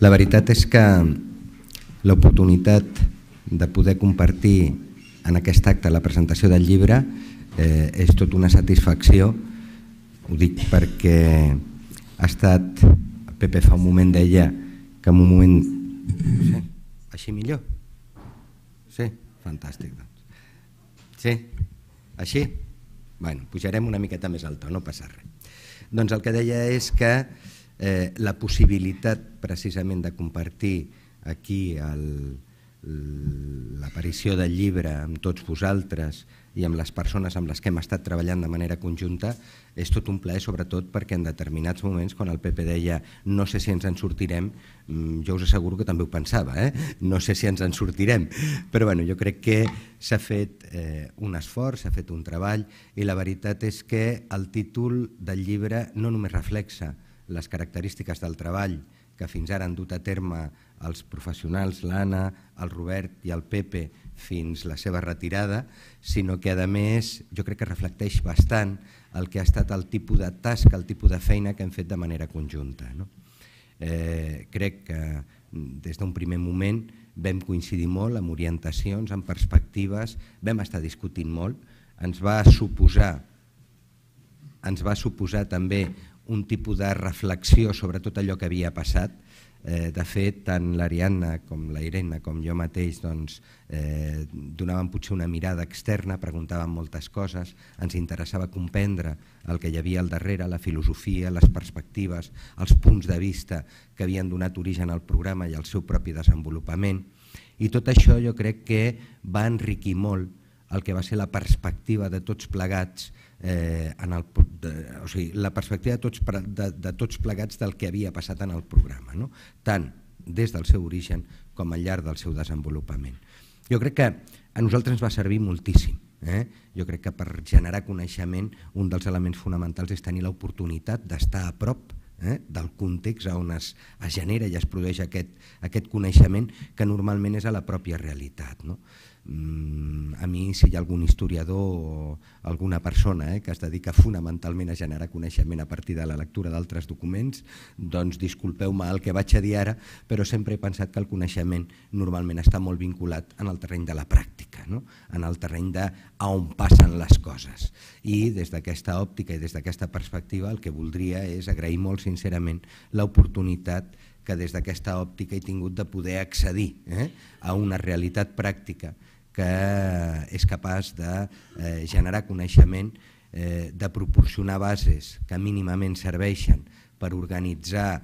La veritat és que l'oportunitat de poder compartir en aquest acte la presentació del llibre eh, és tot una satisfacció, ho dic perquè ha estat, el Pepe fa un moment deia que en un moment... Sí, així millor? Sí, fantàstic. Doncs. Sí, així? Bueno, pujarem una miqueta més al no passa res. Doncs el que deia és que eh, la possibilitat precisament de compartir aquí l'aparició del llibre amb tots vosaltres i amb les persones amb les que hem estat treballant de manera conjunta és tot un plaer, sobretot perquè en determinats moments, quan el PP deia no sé si ens en sortirem, mm, jo us asseguro que també ho pensava, eh? no sé si ens en sortirem, però bueno, jo crec que s'ha fet eh, un esforç, s'ha fet un treball i la veritat és que el títol del llibre no només reflexa les característiques del treball que fins ara han dut a terme els professionals, l'Anna, el Robert i el Pepe fins la seva retirada, sinó que a més jo crec que reflecteix bastant el que ha estat el tipus de tasca, el tipus de feina que hem fet de manera conjunta. No? Eh, crec que mm, des d'un primer moment vam coincidir molt amb orientacions, amb perspectives, vam estar discutint molt, ens va suposar ens va suposar també un tipus de reflexió sobre tot allò que havia passat. Eh, de fet, tant l'Ariadna com la Irene com jo mateix doncs, eh, donàvem potser una mirada externa, preguntàvem moltes coses, ens interessava comprendre el que hi havia al darrere, la filosofia, les perspectives, els punts de vista que havien donat origen al programa i al seu propi desenvolupament. I tot això jo crec que va enriquir molt el que va ser la perspectiva de tots plegats eh, en el, de, o sigui, la perspectiva de tots, de, de tots plegats del que havia passat en el programa, no? tant des del seu origen com al llarg del seu desenvolupament. Jo crec que a nosaltres ens va servir moltíssim. Eh? Jo crec que per generar coneixement un dels elements fonamentals és tenir l'oportunitat d'estar a prop eh, del context on es, es genera i es produeix aquest, aquest coneixement que normalment és a la pròpia realitat. No? Mm, a mi, si hi ha algun historiador o alguna persona eh, que es dedica fonamentalment a generar coneixement a partir de la lectura d'altres documents, doncs disculpeu-me el que vaig a dir ara, però sempre he pensat que el coneixement normalment està molt vinculat en el terreny de la pràctica, no? en el terreny de a on passen les coses. I des d'aquesta òptica i des d'aquesta perspectiva el que voldria és agrair molt sincerament l'oportunitat que des d'aquesta òptica he tingut de poder accedir eh, a una realitat pràctica que eh, és capaç de eh, generar coneixement, eh, de proporcionar bases que mínimament serveixen per organitzar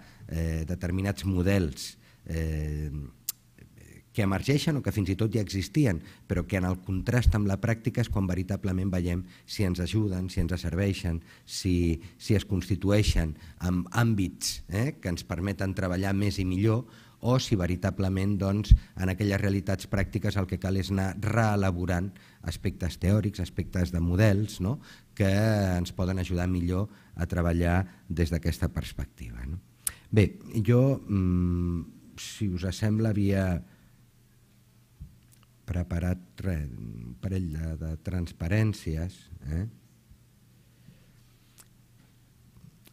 determinats models que emergeixen o que fins i tot ja existien, però que en el contrast amb la pràctica és quan veritablement veiem si ens ajuden, si ens serveixen, si, si es constitueixen amb àmbits eh, que ens permeten treballar més i millor, o si veritablement doncs, en aquelles realitats pràctiques el que cal és anar reelaborant aspectes teòrics, aspectes de models no? que ens poden ajudar millor a treballar des d'aquesta perspectiva. No? Bé, jo, mm, si us sembla, havia preparat res, un parell de, de transparències eh?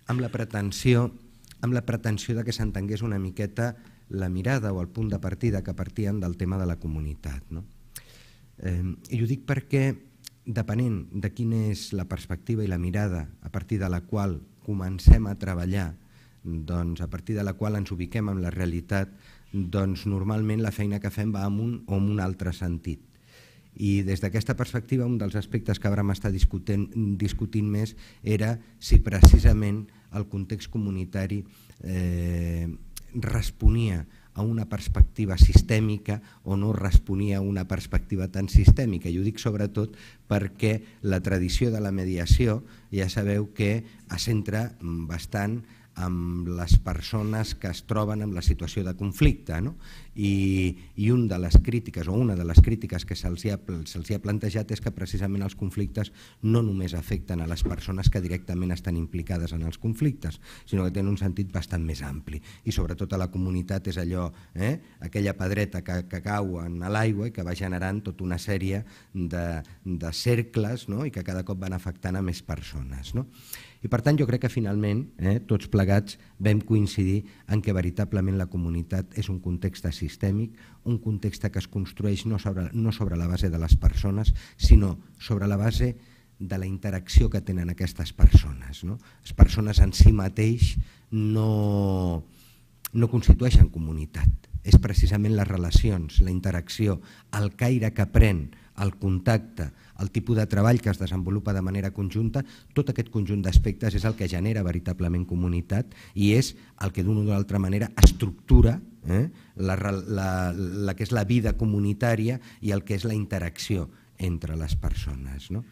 amb la pretensió amb la pretensió de que s'entengués una miqueta la mirada o el punt de partida que partien del tema de la comunitat. No? Eh, I ho dic perquè, depenent de quina és la perspectiva i la mirada a partir de la qual comencem a treballar, doncs, a partir de la qual ens ubiquem en la realitat, doncs normalment la feina que fem va en un o en un altre sentit. I des d'aquesta perspectiva, un dels aspectes que vam estar discutint, discutint més era si precisament el context comunitari eh, responia a una perspectiva sistèmica o no responia a una perspectiva tan sistèmica. I ho dic sobretot perquè la tradició de la mediació ja sabeu que es centra bastant amb les persones que es troben en la situació de conflicte. No? I, I una de les crítiques o una de les crítiques que se'ls ha, se ha plantejat és que precisament els conflictes no només afecten a les persones que directament estan implicades en els conflictes, sinó que tenen un sentit bastant més ampli. I sobretot a la comunitat és allò, eh? aquella pedreta que, que cau en l'aigua i que va generant tota una sèrie de, de cercles no? i que cada cop van afectant a més persones. No? I per tant jo crec que finalment eh, tots plegats vam coincidir en que veritablement la comunitat és un context sistèmic, un context que es construeix no sobre, no sobre la base de les persones, sinó sobre la base de la interacció que tenen aquestes persones. No? Les persones en si mateix no, no constitueixen comunitat, és precisament les relacions, la interacció, el caire que pren, el contacte, el tipus de treball que es desenvolupa de manera conjunta, tot aquest conjunt d'aspectes és el que genera veritablement comunitat i és el que d'una o d'altra manera estructura eh, la, la, la que és la vida comunitària i el que és la interacció entre les persones. No?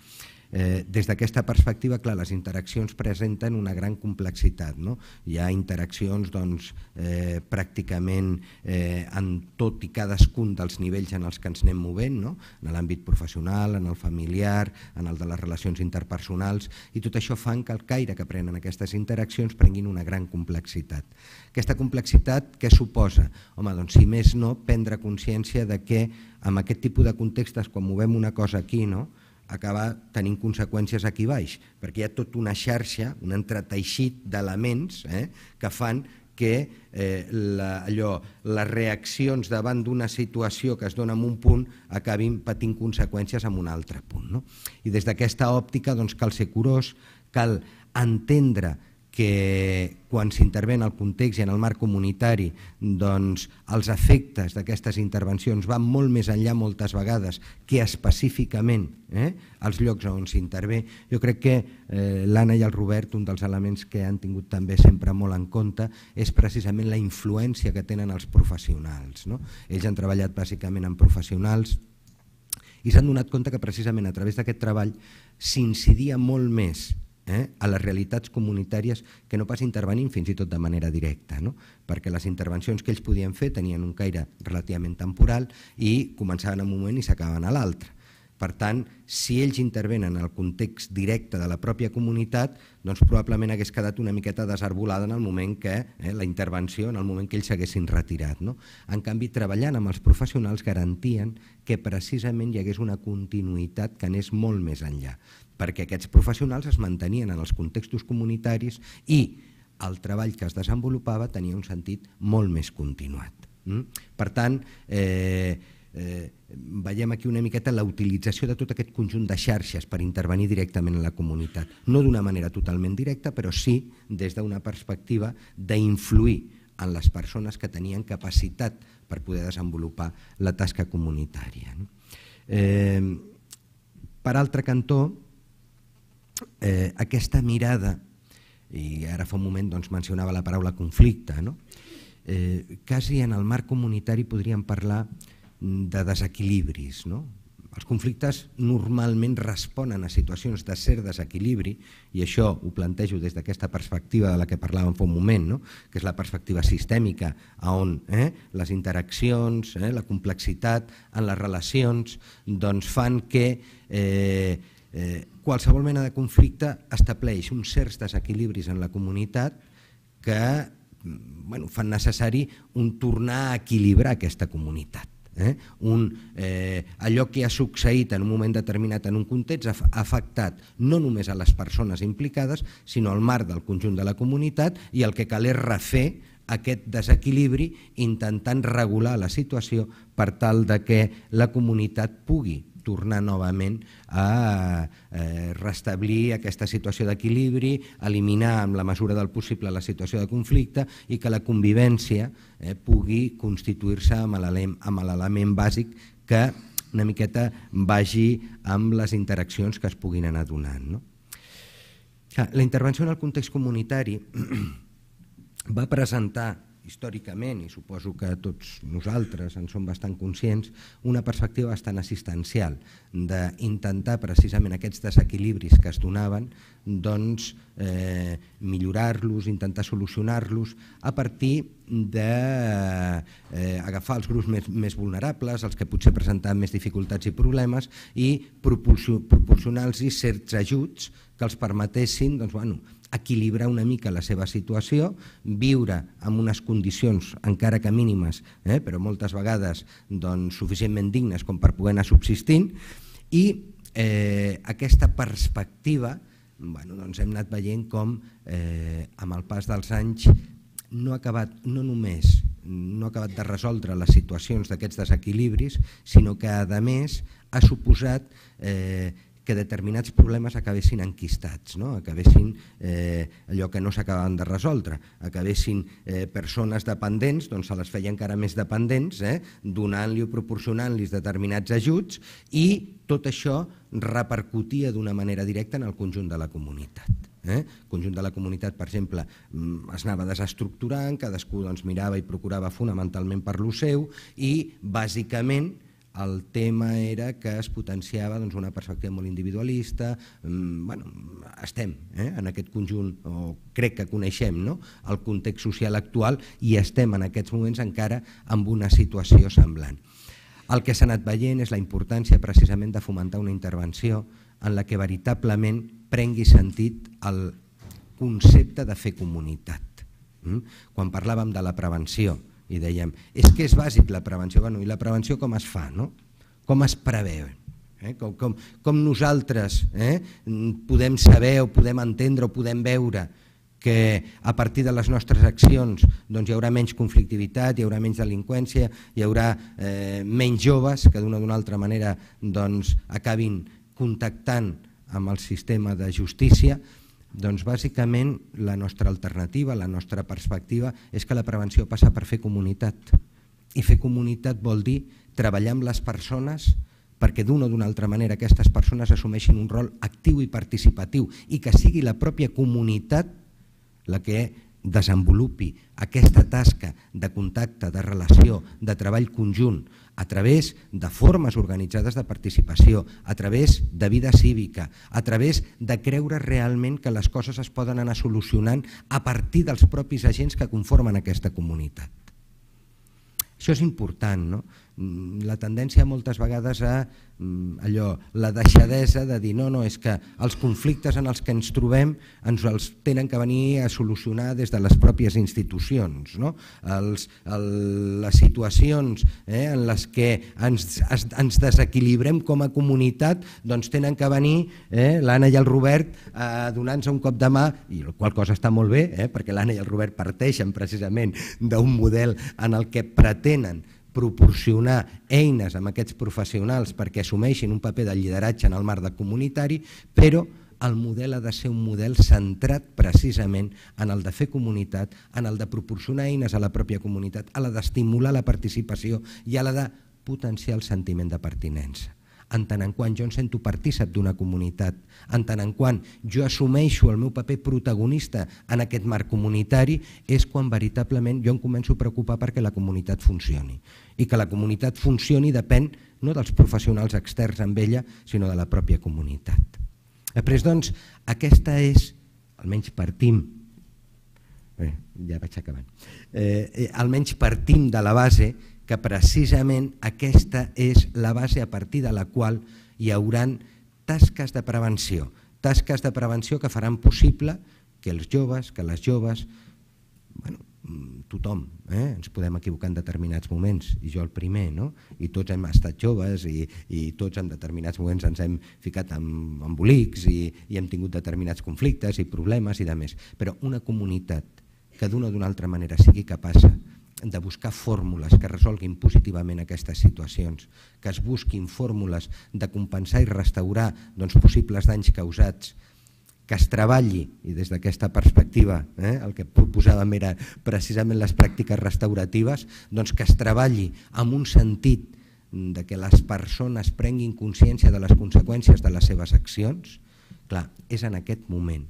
Eh, des d'aquesta perspectiva, clar, les interaccions presenten una gran complexitat. No? Hi ha interaccions doncs, eh, pràcticament eh, en tot i cadascun dels nivells en els que ens anem movent, no? en l'àmbit professional, en el familiar, en el de les relacions interpersonals, i tot això fa que el caire que prenen aquestes interaccions prenguin una gran complexitat. Aquesta complexitat què suposa? Home, doncs, si més no, prendre consciència de que en aquest tipus de contextes, quan movem una cosa aquí, no? acaba tenint conseqüències aquí baix, perquè hi ha tota una xarxa, un entreteixit d'elements eh, que fan que eh, la, allò, les reaccions davant d'una situació que es dona en un punt acabin patint conseqüències en un altre punt. No? I des d'aquesta òptica doncs, cal ser curós, cal entendre que quan s'intervé en el context i en el marc comunitari doncs els efectes d'aquestes intervencions van molt més enllà moltes vegades que específicament eh, els llocs on s'intervé. Jo crec que eh, l'Anna i el Robert un dels elements que han tingut també sempre molt en compte és precisament la influència que tenen els professionals. No? Ells han treballat bàsicament amb professionals i s'han donat compte que precisament a través d'aquest treball s'incidia molt més eh, a les realitats comunitàries que no pas intervenint fins i tot de manera directa, no? perquè les intervencions que ells podien fer tenien un caire relativament temporal i començaven en un moment i s'acabaven a l'altre. Per tant, si ells intervenen en el context directe de la pròpia comunitat, doncs probablement hagués quedat una miqueta desarbolada en el moment que eh, la intervenció, en el moment que ells s'haguessin retirat. No? En canvi, treballant amb els professionals garantien que precisament hi hagués una continuïtat que anés molt més enllà, perquè aquests professionals es mantenien en els contextos comunitaris i el treball que es desenvolupava tenia un sentit molt més continuat. Mm? Per tant, eh, eh, veiem aquí una miqueta la utilització de tot aquest conjunt de xarxes per intervenir directament en la comunitat. No d'una manera totalment directa, però sí des d'una perspectiva d'influir en les persones que tenien capacitat per poder desenvolupar la tasca comunitària. Eh, per altre cantó, eh, aquesta mirada, i ara fa un moment doncs, mencionava la paraula conflicte, no? eh, quasi en el marc comunitari podríem parlar eh, de desequilibris. No? Els conflictes normalment responen a situacions de cert desequilibri i això ho plantejo des d'aquesta perspectiva de la que parlàvem fa un moment, no? que és la perspectiva sistèmica, on eh, les interaccions, eh, la complexitat en les relacions doncs fan que eh, eh, qualsevol mena de conflicte estableix uns certs desequilibris en la comunitat que mm, bueno, fan necessari un tornar a equilibrar aquesta comunitat. Eh? Un, eh, allò que ha succeït en un moment determinat en un context ha afectat no només a les persones implicades, sinó al marc del conjunt de la comunitat i el que cal és refer aquest desequilibri intentant regular la situació per tal de que la comunitat pugui tornar novament a eh, restablir aquesta situació d'equilibri, eliminar amb la mesura del possible la situació de conflicte i que la convivència eh, pugui constituir-se amb l'element bàsic que una miqueta vagi amb les interaccions que es puguin anar donant. Ah, la intervenció en el context comunitari va presentar històricament, i suposo que tots nosaltres en som bastant conscients, una perspectiva bastant assistencial d'intentar precisament aquests desequilibris que es donaven doncs, eh, millorar-los, intentar solucionar-los a partir d'agafar eh, els grups més, més vulnerables, els que potser presentaven més dificultats i problemes i proporcionar-los certs ajuts que els permetessin doncs, bueno, equilibrar una mica la seva situació, viure amb unes condicions encara que mínimes, eh, però moltes vegades doncs, suficientment dignes com per poder anar subsistint, i eh, aquesta perspectiva bueno, doncs hem anat veient com eh, amb el pas dels anys no ha acabat no només no ha acabat de resoldre les situacions d'aquests desequilibris, sinó que a més ha suposat eh, que determinats problemes acabessin enquistats, no? acabessin eh, allò que no s'acabaven de resoldre, acabessin eh, persones dependents, doncs se les feia encara més dependents, eh, donant-li o proporcionant li determinats ajuts i tot això repercutia d'una manera directa en el conjunt de la comunitat. Eh? El conjunt de la comunitat, per exemple, mm, es anava desestructurant, cadascú doncs, mirava i procurava fonamentalment per lo seu i, bàsicament, el tema era que es potenciava doncs, una perspectiva molt individualista, mm, bueno, estem eh, en aquest conjunt, o crec que coneixem no? el context social actual i estem en aquests moments encara amb una situació semblant. El que s'ha anat veient és la importància precisament de fomentar una intervenció en la que veritablement prengui sentit el concepte de fer comunitat. Mm? Quan parlàvem de la prevenció, i dèiem, és que és bàsic la prevenció, bueno, i la prevenció com es fa, no? com es preveu, eh? com, com, com nosaltres eh? podem saber o podem entendre o podem veure que a partir de les nostres accions doncs, hi haurà menys conflictivitat, hi haurà menys delinqüència, hi haurà eh, menys joves que d'una o d'una altra manera doncs, acabin contactant amb el sistema de justícia, doncs bàsicament la nostra alternativa, la nostra perspectiva és que la prevenció passa per fer comunitat i fer comunitat vol dir treballar amb les persones perquè d'una o d'una altra manera aquestes persones assumeixin un rol actiu i participatiu i que sigui la pròpia comunitat la que desenvolupi aquesta tasca de contacte, de relació, de treball conjunt, a través de formes organitzades de participació, a través de vida cívica, a través de creure realment que les coses es poden anar solucionant a partir dels propis agents que conformen aquesta comunitat. Això és important, no? Mm, la tendència moltes vegades a mm, allò, la deixadesa de dir no, no, és que els conflictes en els que ens trobem ens els tenen que venir a solucionar des de les pròpies institucions. No? Els, el, les situacions eh, en les que ens, es, ens desequilibrem com a comunitat doncs tenen que venir eh, l'Anna i el Robert a eh, donar-nos un cop de mà, i la qual cosa està molt bé, eh, perquè l'Anna i el Robert parteixen precisament d'un model en el que pretenen proporcionar eines amb aquests professionals perquè assumeixin un paper de lideratge en el marc de comunitari, però el model ha de ser un model centrat precisament en el de fer comunitat, en el de proporcionar eines a la pròpia comunitat, a la d'estimular la participació i a la de potenciar el sentiment de pertinença en tant en quant jo em sento partícip d'una comunitat, en tant en quant jo assumeixo el meu paper protagonista en aquest marc comunitari, és quan veritablement jo em començo a preocupar perquè la comunitat funcioni. I que la comunitat funcioni depèn no dels professionals externs amb ella, sinó de la pròpia comunitat. Després, doncs, aquesta és, almenys partim, bé, ja vaig acabant, eh, eh almenys partim de la base que precisament aquesta és la base a partir de la qual hi hauran tasques de prevenció, tasques de prevenció que faran possible que els joves, que les joves, bueno, mm, tothom, eh? ens podem equivocar en determinats moments, i jo el primer, no? i tots hem estat joves i, i tots en determinats moments ens hem ficat en embolics i, i hem tingut determinats conflictes i problemes i de més, però una comunitat que d'una o d'una altra manera sigui capaç de buscar fórmules que resolguin positivament aquestes situacions, que es busquin fórmules de compensar i restaurar doncs, possibles danys causats, que es treballi, i des d'aquesta perspectiva eh, el que proposàvem era precisament les pràctiques restauratives, doncs que es treballi amb un sentit de que les persones prenguin consciència de les conseqüències de les seves accions, clar, és en aquest moment,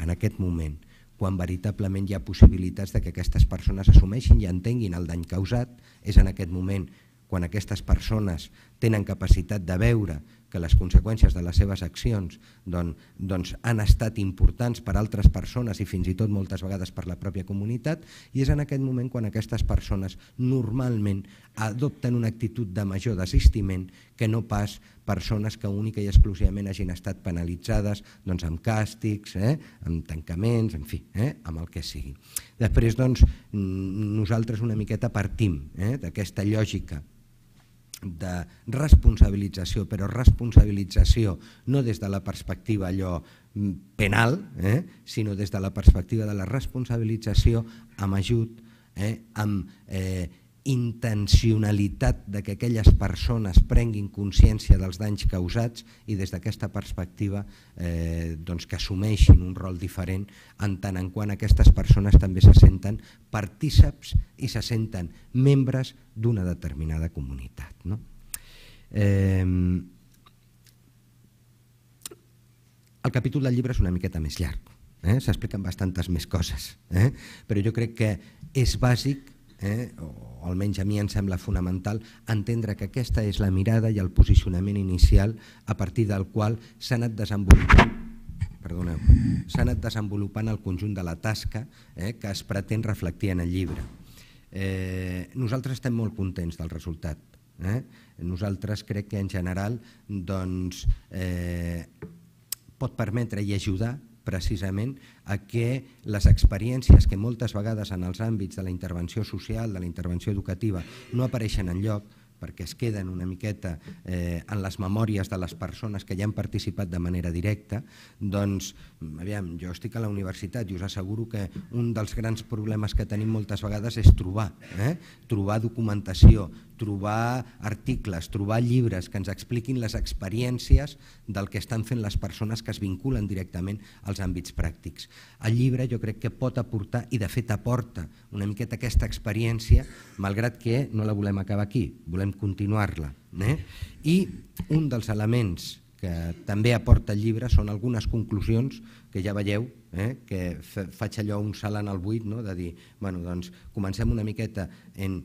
en aquest moment, quan veritablement hi ha possibilitats de que aquestes persones assumeixin i entenguin el dany causat, és en aquest moment quan aquestes persones tenen capacitat de veure que les conseqüències de les seves accions doncs han estat importants per altres persones i fins i tot moltes vegades per la pròpia comunitat i és en aquest moment quan aquestes persones normalment adopten una actitud de major desistiment que no pas persones que única i exclusivament hagin estat penalitzades doncs, amb càstigs, eh? amb tancaments, en fi, eh? amb el que sigui. Després doncs, nosaltres una miqueta partim eh? d'aquesta lògica de responsabilització, però responsabilització no des de la perspectiva allò mm, penal, eh, sinó des de la perspectiva de la responsabilització amb ajut, eh, amb eh, intencionalitat de que aquelles persones prenguin consciència dels danys causats i des d'aquesta perspectiva eh, doncs que assumeixin un rol diferent en tant en quant aquestes persones també se senten partíceps i se senten membres d'una determinada comunitat. No? Eh, el capítol del llibre és una miqueta més llarg, eh? s'expliquen bastantes més coses, eh? però jo crec que és bàsic eh, o almenys a mi em sembla fonamental, entendre que aquesta és la mirada i el posicionament inicial a partir del qual s'ha anat desenvolupant perdoneu, s'ha anat desenvolupant el conjunt de la tasca eh, que es pretén reflectir en el llibre. Eh, nosaltres estem molt contents del resultat. Eh? Nosaltres crec que en general doncs, eh, pot permetre i ajudar precisament a que les experiències que moltes vegades en els àmbits de la intervenció social, de la intervenció educativa, no apareixen en lloc, perquè es queden una miqueta eh, en les memòries de les persones que ja han participat de manera directa, doncs, aviam, jo estic a la universitat i us asseguro que un dels grans problemes que tenim moltes vegades és trobar, eh? trobar documentació, trobar articles, trobar llibres que ens expliquin les experiències del que estan fent les persones que es vinculen directament als àmbits pràctics. El llibre jo crec que pot aportar, i de fet aporta, una miqueta aquesta experiència, malgrat que no la volem acabar aquí, volem continuar-la. Eh? I un dels elements que també aporta el llibre són algunes conclusions que ja veieu, eh, que faig allò un salt en el buit, no? de dir, bueno, doncs comencem una miqueta en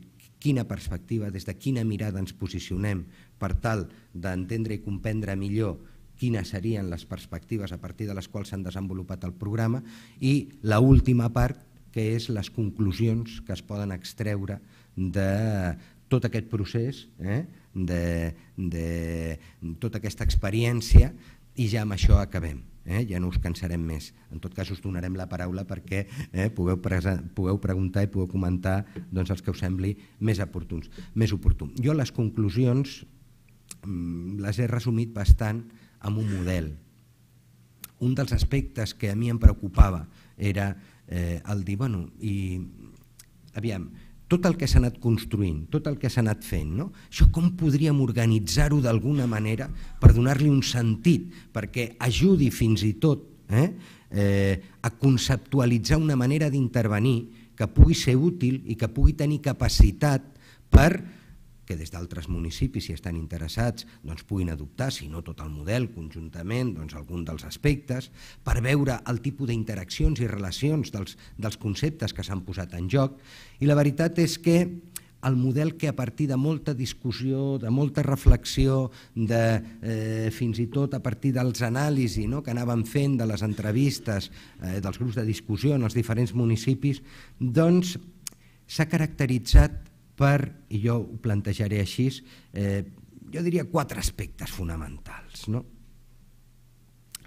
quina perspectiva, des de quina mirada ens posicionem per tal d'entendre i comprendre millor quines serien les perspectives a partir de les quals s'han desenvolupat el programa i la última part que és les conclusions que es poden extreure de tot aquest procés, eh? de, de tota aquesta experiència i ja amb això acabem eh? ja no us cansarem més. En tot cas us donarem la paraula perquè eh, pugueu, pugueu preguntar i pugueu comentar doncs, els que us sembli més oportuns. Més oportun. Jo les conclusions mm, les he resumit bastant amb un model. Un dels aspectes que a mi em preocupava era eh, el dir, bueno, i aviam, tot el que s'ha anat construint, tot el que s'ha anat fent, no? això com podríem organitzar-ho d'alguna manera per donar-li un sentit, perquè ajudi fins i tot eh, eh, a conceptualitzar una manera d'intervenir que pugui ser útil i que pugui tenir capacitat per que des d'altres municipis, si estan interessats, doncs puguin adoptar, si no tot el model, conjuntament, doncs algun dels aspectes, per veure el tipus d'interaccions i relacions dels, dels conceptes que s'han posat en joc. I la veritat és que el model que a partir de molta discussió, de molta reflexió, de, eh, fins i tot a partir dels anàlisi no, que anaven fent de les entrevistes eh, dels grups de discussió en els diferents municipis, doncs s'ha caracteritzat per, i jo ho plantejaré així, eh, jo diria quatre aspectes fonamentals. No?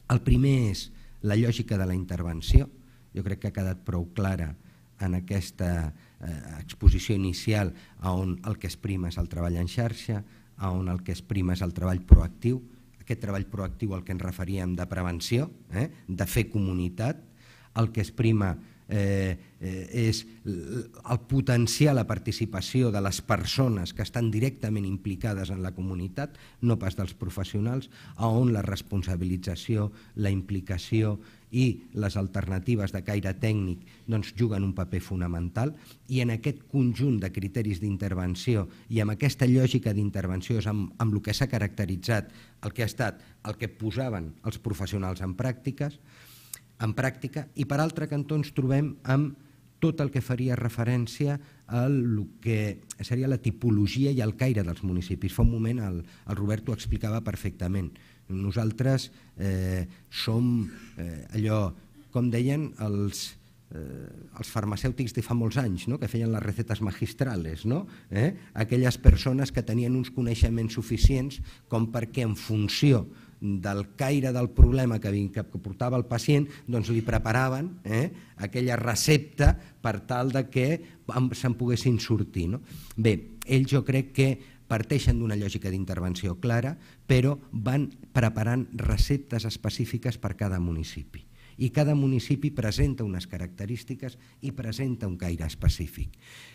El primer és la lògica de la intervenció. Jo crec que ha quedat prou clara en aquesta eh, exposició inicial on el que es prima és el treball en xarxa, on el que es prima és el treball proactiu, aquest treball proactiu al que ens referíem de prevenció, eh, de fer comunitat, el que es prima Eh, eh, és el potenciar la participació de les persones que estan directament implicades en la comunitat, no pas dels professionals, on la responsabilització, la implicació i les alternatives de caire tècnic doncs, juguen un paper fonamental i en aquest conjunt de criteris d'intervenció i amb aquesta lògica d'intervenció és amb, amb el que s'ha caracteritzat el que ha estat el que posaven els professionals en pràctiques, en pràctica i per altre cantó ens trobem amb tot el que faria referència a el que seria la tipologia i el caire dels municipis. Fa un moment el, el Robert ho explicava perfectament. Nosaltres eh, som eh, allò, com deien els, eh, els farmacèutics de fa molts anys, no? que feien les recetes magistrales, no? eh? aquelles persones que tenien uns coneixements suficients com perquè en funció del caire del problema que, que portava el pacient, doncs li preparaven eh, aquella recepta per tal de que se'n poguessin sortir. No? Bé, ells jo crec que parteixen d'una lògica d'intervenció clara, però van preparant receptes específiques per cada municipi i cada municipi presenta unes característiques i presenta un caire específic.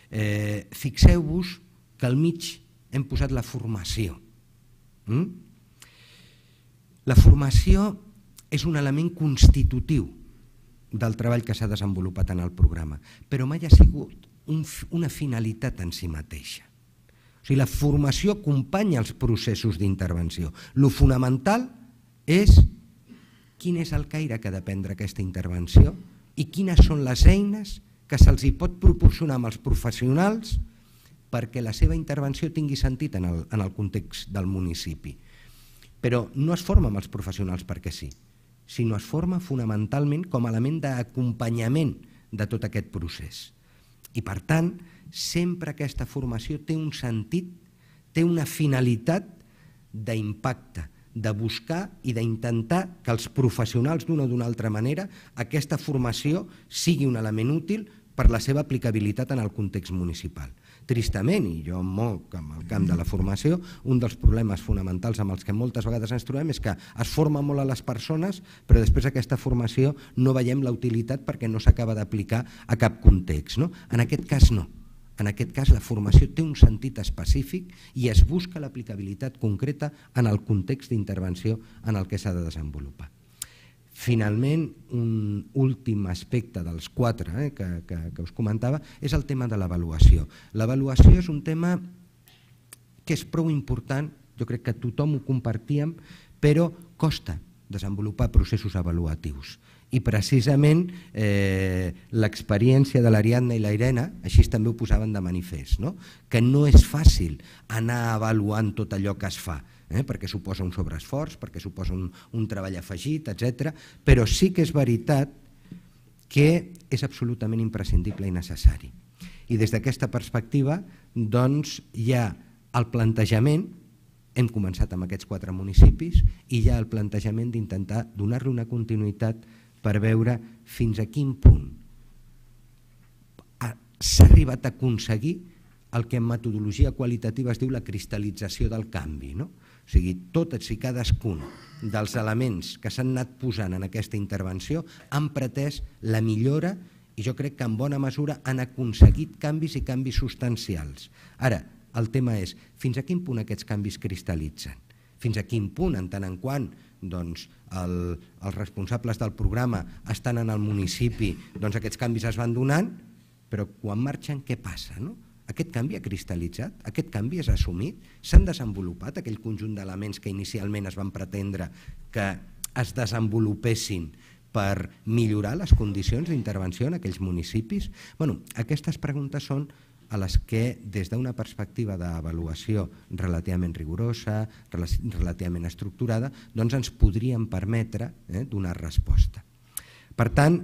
Eh, Fixeu-vos que al mig hem posat la formació. Hm? La formació és un element constitutiu del treball que s'ha desenvolupat en el programa, però mai ha sigut un, una finalitat en si mateixa. O sigui, la formació acompanya els processos d'intervenció. Lo fonamental és quin és el caire que ha de prendre aquesta intervenció i quines són les eines que se'ls pot proporcionar amb els professionals perquè la seva intervenció tingui sentit en el, en el context del municipi però no es forma amb els professionals perquè sí, sinó es forma fonamentalment com a element d'acompanyament de tot aquest procés. I per tant, sempre aquesta formació té un sentit, té una finalitat d'impacte, de buscar i d'intentar que els professionals d'una o d'una altra manera aquesta formació sigui un element útil per la seva aplicabilitat en el context municipal. Tristament, i jo molt moc amb el camp de la formació, un dels problemes fonamentals amb els que moltes vegades ens trobem és que es forma molt a les persones, però després aquesta formació no veiem la utilitat perquè no s'acaba d'aplicar a cap context. No? En aquest cas no. En aquest cas, la formació té un sentit específic i es busca l'aplicabilitat concreta en el context d'intervenció en el que s'ha de desenvolupar. Finalment, un últim aspecte dels quatre eh, que, que, que us comentava és el tema de l'avaluació. L'avaluació és un tema que és prou important, jo crec que tothom ho compartíem, però costa desenvolupar processos avaluatius. I precisament eh, l'experiència de l'Ariadna i la Irene, així també ho posaven de manifest, no? que no és fàcil anar avaluant tot allò que es fa, eh? perquè suposa un sobreesforç, perquè suposa un, un treball afegit, etc. Però sí que és veritat que és absolutament imprescindible i necessari. I des d'aquesta perspectiva doncs, hi ha el plantejament, hem començat amb aquests quatre municipis, i hi ha el plantejament d'intentar donar-li una continuïtat per veure fins a quin punt s'ha arribat a aconseguir el que en metodologia qualitativa es diu la cristal·lització del canvi. No? O sigui, totes i cadascun dels elements que s'han anat posant en aquesta intervenció han pretès la millora i jo crec que en bona mesura han aconseguit canvis i canvis substancials. Ara, el tema és fins a quin punt aquests canvis cristal·litzen, fins a quin punt, en tant en quant doncs, el, els responsables del programa estan en el municipi, doncs aquests canvis es van donant, però quan marxen què passa? No? Aquest canvi ha cristal·litzat, aquest canvi és assumit, s'han desenvolupat aquell conjunt d'elements que inicialment es van pretendre que es desenvolupessin per millorar les condicions d'intervenció en aquells municipis? Bueno, aquestes preguntes són a les que des d'una perspectiva d'avaluació relativament rigorosa, relativament estructurada, doncs ens podrien permetre eh, donar resposta. Per tant,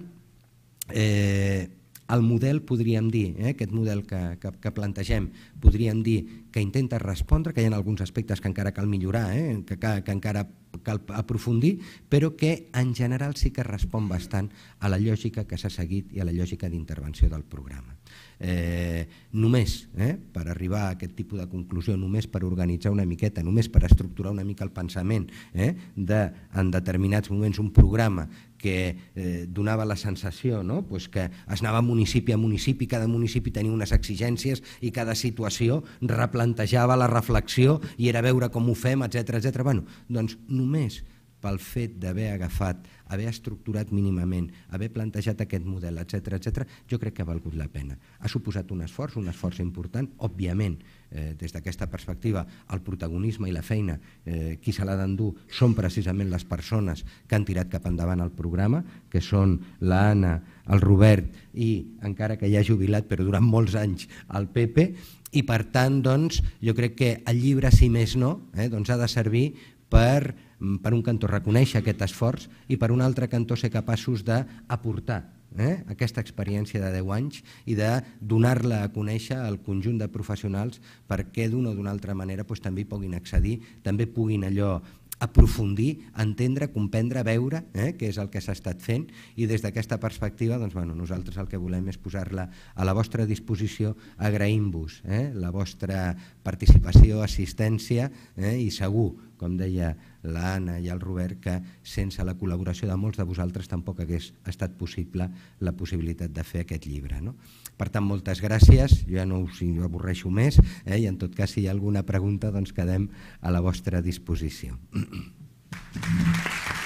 eh, el model, podríem dir, eh, aquest model que, que, que plantegem, podríem dir que intenta respondre, que hi ha alguns aspectes que encara cal millorar, eh, que, que, que encara cal aprofundir, però que en general sí que respon bastant a la lògica que s'ha seguit i a la lògica d'intervenció del programa eh, només eh, per arribar a aquest tipus de conclusió, només per organitzar una miqueta, només per estructurar una mica el pensament eh, de, en determinats moments un programa que eh, donava la sensació no? pues que es anava municipi a municipi, cada municipi tenia unes exigències i cada situació replantejava la reflexió i era veure com ho fem, etc etc. Bueno, doncs només pel fet d'haver agafat, haver estructurat mínimament, haver plantejat aquest model, etc etc, jo crec que ha valgut la pena. Ha suposat un esforç, un esforç important, òbviament, eh, des d'aquesta perspectiva, el protagonisme i la feina, eh, qui se l'ha d'endur, són precisament les persones que han tirat cap endavant el programa, que són l'Anna, el Robert i, encara que ja ha jubilat, però durant molts anys, el Pepe, i per tant, doncs, jo crec que el llibre, si més no, eh, doncs ha de servir per Mm, per un cantó reconèixer aquest esforç i per un altre cantó ser capaços d'aportar eh, aquesta experiència de 10 anys i de donar-la a conèixer al conjunt de professionals perquè d'una o d'una altra manera doncs, també puguin accedir, també puguin allò aprofundir, entendre, comprendre, veure, eh, què és el que s'ha estat fent, i des d'aquesta perspectiva doncs, bueno, nosaltres el que volem és posar-la a la vostra disposició, agraint-vos eh, la vostra participació, assistència eh, i segur com deia l'Anna i el Robert, que sense la col·laboració de molts de vosaltres tampoc hagués estat possible la possibilitat de fer aquest llibre. No? Per tant, moltes gràcies, jo ja no us avorreixo més eh? i en tot cas si hi ha alguna pregunta doncs quedem a la vostra disposició. Gràcies.